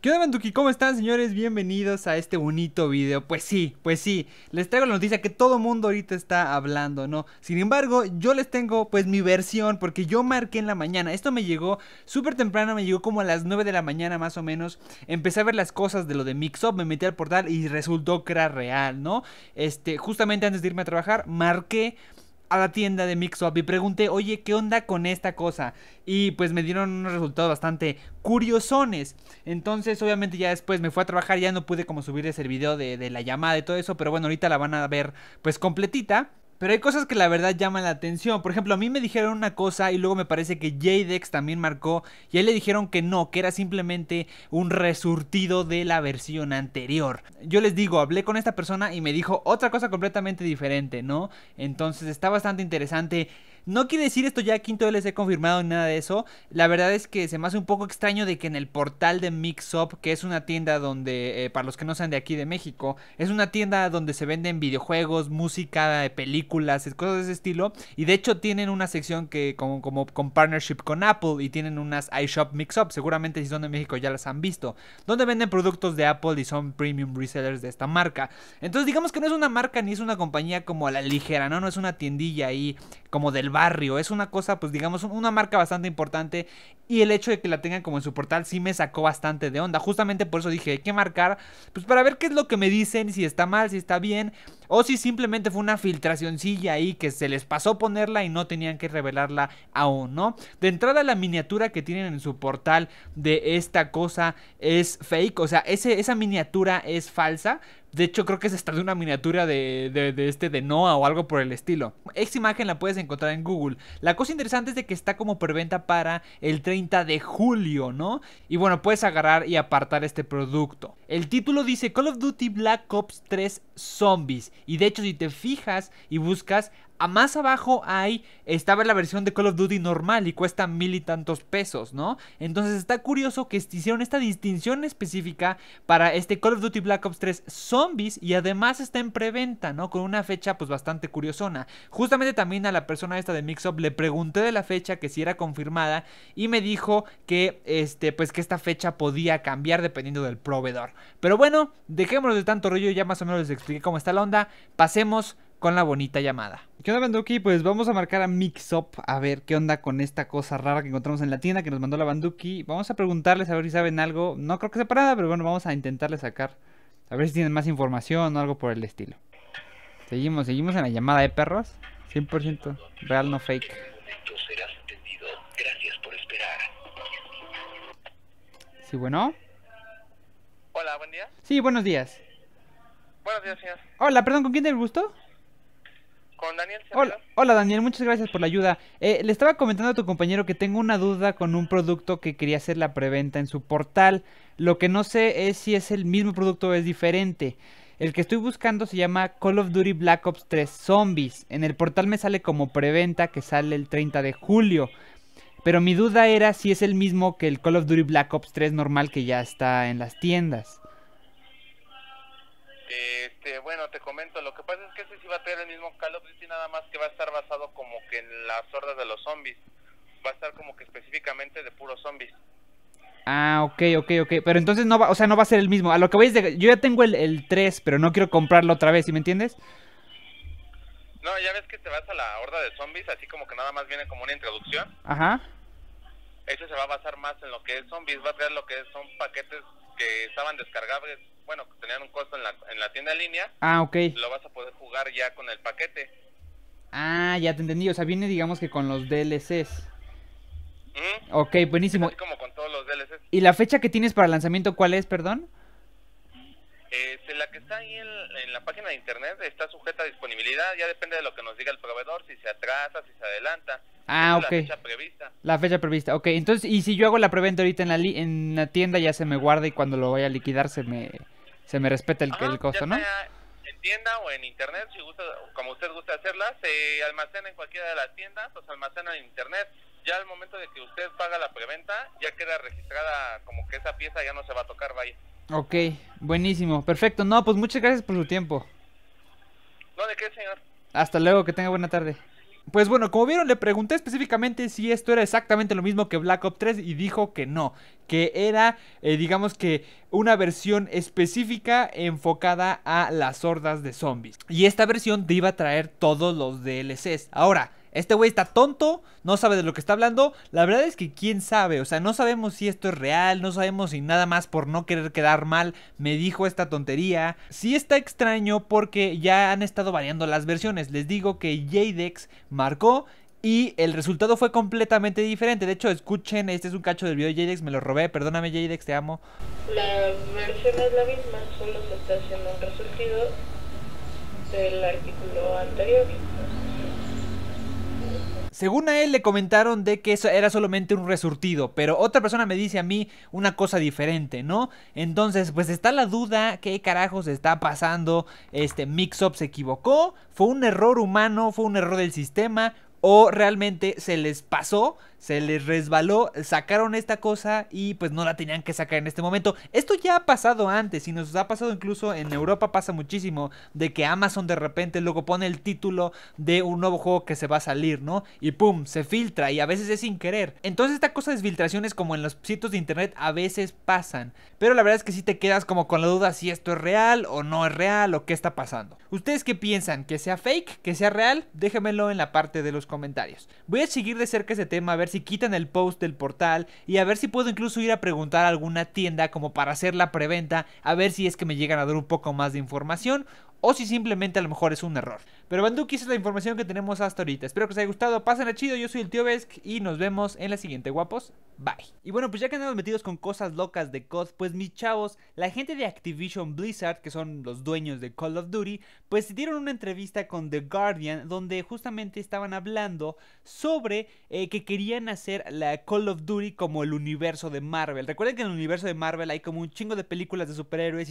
¿Qué onda, Bantuki? ¿Cómo están, señores? Bienvenidos a este bonito video. Pues sí, pues sí, les traigo la noticia que todo mundo ahorita está hablando, ¿no? Sin embargo, yo les tengo, pues, mi versión, porque yo marqué en la mañana. Esto me llegó súper temprano, me llegó como a las 9 de la mañana, más o menos. Empecé a ver las cosas de lo de Mixup, me metí al portal y resultó que era real, ¿no? Este, justamente antes de irme a trabajar, marqué a la tienda de Mixup y pregunté, oye, ¿qué onda con esta cosa? Y pues me dieron unos resultados bastante curiosones. Entonces, obviamente ya después me fui a trabajar, ya no pude como subirles el video de, de la llamada y todo eso, pero bueno, ahorita la van a ver pues completita. Pero hay cosas que la verdad llaman la atención. Por ejemplo, a mí me dijeron una cosa y luego me parece que Jadex también marcó. Y ahí le dijeron que no, que era simplemente un resurtido de la versión anterior. Yo les digo, hablé con esta persona y me dijo otra cosa completamente diferente, ¿no? Entonces está bastante interesante. No quiere decir esto ya quinto he confirmado nada de eso. La verdad es que se me hace un poco extraño de que en el portal de Mixup, que es una tienda donde, eh, para los que no sean de aquí de México, es una tienda donde se venden videojuegos, música, eh, películas cosas de ese estilo. Y de hecho tienen una sección que como, como con partnership con Apple y tienen unas iShop Mix-Up, seguramente si son de México ya las han visto, donde venden productos de Apple y son premium resellers de esta marca. Entonces digamos que no es una marca ni es una compañía como a la ligera, ¿no? No es una tiendilla ahí como del barrio, es una cosa pues digamos una marca bastante importante y el hecho de que la tengan como en su portal sí me sacó bastante de onda. Justamente por eso dije, hay que marcar, pues para ver qué es lo que me dicen, si está mal, si está bien. O si simplemente fue una filtracioncilla ahí que se les pasó ponerla y no tenían que revelarla aún, ¿no? De entrada la miniatura que tienen en su portal de esta cosa es fake, o sea, ese, esa miniatura es falsa, de hecho, creo que es hasta de una miniatura de, de, este de Noah o algo por el estilo. Esta imagen la puedes encontrar en Google. La cosa interesante es de que está como preventa para el 30 de julio, ¿no? Y bueno, puedes agarrar y apartar este producto. El título dice Call of Duty Black Ops 3 Zombies. Y de hecho, si te fijas y buscas, a más abajo hay, estaba la versión de Call of Duty normal y cuesta mil y tantos pesos, ¿no? Entonces está curioso que hicieron esta distinción específica para este Call of Duty Black Ops 3 Zombies y además está en preventa, ¿no? Con una fecha pues bastante curiosona. Justamente también a la persona esta de Mixup le pregunté de la fecha que si era confirmada y me dijo que este pues que esta fecha podía cambiar dependiendo del proveedor. Pero bueno, dejémonos de tanto rollo, ya más o menos les expliqué cómo está la onda. Pasemos con la bonita llamada. ¿Qué onda, Banduki? Pues vamos a marcar a Mixup a ver qué onda con esta cosa rara que encontramos en la tienda que nos mandó la Banduki. Vamos a preguntarles a ver si saben algo. No creo que sea para nada, pero bueno, vamos a intentarle sacar. A ver si tienen más información o algo por el estilo. Seguimos, seguimos en la llamada de ¿eh, perros. 100% real, no fake. Sí, bueno. Hola, buen día. Sí, buenos días. Buenos días, señor. Hola, perdón, ¿con quién te el gusto? Daniel. Hola, hola, Daniel, muchas gracias por la ayuda. Eh, le estaba comentando a tu compañero que tengo una duda con un producto que quería hacer la preventa en su portal. Lo que no sé es si es el mismo producto o es diferente. El que estoy buscando se llama Call of Duty Black Ops 3 Zombies. En el portal me sale como preventa que sale el 30 de julio. Pero mi duda era si es el mismo que el Call of Duty Black Ops 3 normal que ya está en las tiendas. Eh, este, bueno, te comento, lo que pasa es que ese sí va a tener el mismo Call of Duty, nada más que va a estar basado como que en las hordas de los zombies. Va a estar como que específicamente de puros zombies. Ah, ok, ok, ok. Pero entonces no va, o sea, no va a ser el mismo. A lo que voy es yo ya tengo el, el 3, pero no quiero comprarlo otra vez, ¿si me entiendes? No, ya ves que te vas a la horda de zombies, así como que nada más viene como una introducción. Ajá. Eso se va a basar más en lo que es zombies, va a tener lo que son paquetes que estaban descargables bueno, que tenían un costo en la, en la tienda línea. Ah, ok. Lo vas a poder jugar ya con el paquete. Ah, ya te entendí. O sea, viene, digamos que con los DLCs. Ok, buenísimo. como con todos los DLCs. ¿Y la fecha que tienes para lanzamiento cuál es, perdón? Eh, la que está ahí en, la página de internet está sujeta a disponibilidad, ya depende de lo que nos diga el proveedor, si se atrasa, si se adelanta. Ah, ok. La fecha prevista. La fecha prevista, ok. Entonces, ¿y si yo hago la preventa ahorita en la, en la tienda ya se me guarda y cuando lo vaya a liquidar se me, se me respeta el, el costo, ¿no? En tienda o en internet, si gusta, como usted gusta hacerla, se almacena en cualquiera de las tiendas o se almacena en internet. Ya al momento de que usted paga la preventa, ya queda registrada como que esa pieza ya no se va a tocar, vaya. Ok, buenísimo, perfecto. No, pues muchas gracias por su tiempo. No, de qué, señor. Hasta luego, que tenga buena tarde. Pues bueno, como vieron, le pregunté específicamente si esto era exactamente lo mismo que Black Ops 3 y dijo que no, que era, eh, digamos que, una versión específica enfocada a las hordas de zombies. Y esta versión te iba a traer todos los DLCs. Ahora, este güey está tonto, no sabe de lo que está hablando. La verdad es que quién sabe, o sea, no sabemos si esto es real, no sabemos si nada más por no querer quedar mal me dijo esta tontería. Sí está extraño porque ya han estado variando las versiones. Les digo que Jadex marcó y el resultado fue completamente diferente. De hecho, escuchen, este es un cacho del video de Jadex, me lo robé. Perdóname, Jadex, te amo. La versión es la misma, solo se está haciendo un resurgido del artículo anterior. Según a él le comentaron de que eso era solamente un resurtido, pero otra persona me dice a mí una cosa diferente, ¿no? Entonces, pues está la duda, ¿qué carajos está pasando? Este mix-up se equivocó, fue un error humano, fue un error del sistema o realmente se les pasó se les resbaló, sacaron esta cosa y pues no la tenían que sacar en este momento. Esto ya ha pasado antes y nos ha pasado incluso en Europa pasa muchísimo de que Amazon de repente luego pone el título de un nuevo juego que se va a salir, ¿no? Y pum, se filtra y a veces es sin querer. Entonces esta cosa de filtraciones como en los sitios de internet a veces pasan, pero la verdad es que si te quedas como con la duda si esto es real o no es real o qué está pasando. ¿Ustedes qué piensan? ¿Que sea fake? ¿Que sea real? Déjenmelo en la parte de los comentarios. Voy a seguir de cerca ese tema a ver si quitan el post del portal y a ver si puedo incluso ir a preguntar a alguna tienda como para hacer la preventa, a ver si es que me llegan a dar un poco más de información o si simplemente a lo mejor es un error. Pero Banduki, esa es la información que tenemos hasta ahorita. Espero que os haya gustado. Pásenla chido. Yo soy el tío Besk y nos vemos en la siguiente, guapos. Bye. Y bueno, pues ya que andamos metidos con cosas locas de COD, pues mis chavos, la gente de Activision Blizzard, que son los dueños de Call of Duty, pues dieron una entrevista con The Guardian donde justamente estaban hablando sobre eh, que querían hacer la Call of Duty como el universo de Marvel. Recuerden que en el universo de Marvel hay como un chingo de películas de superhéroes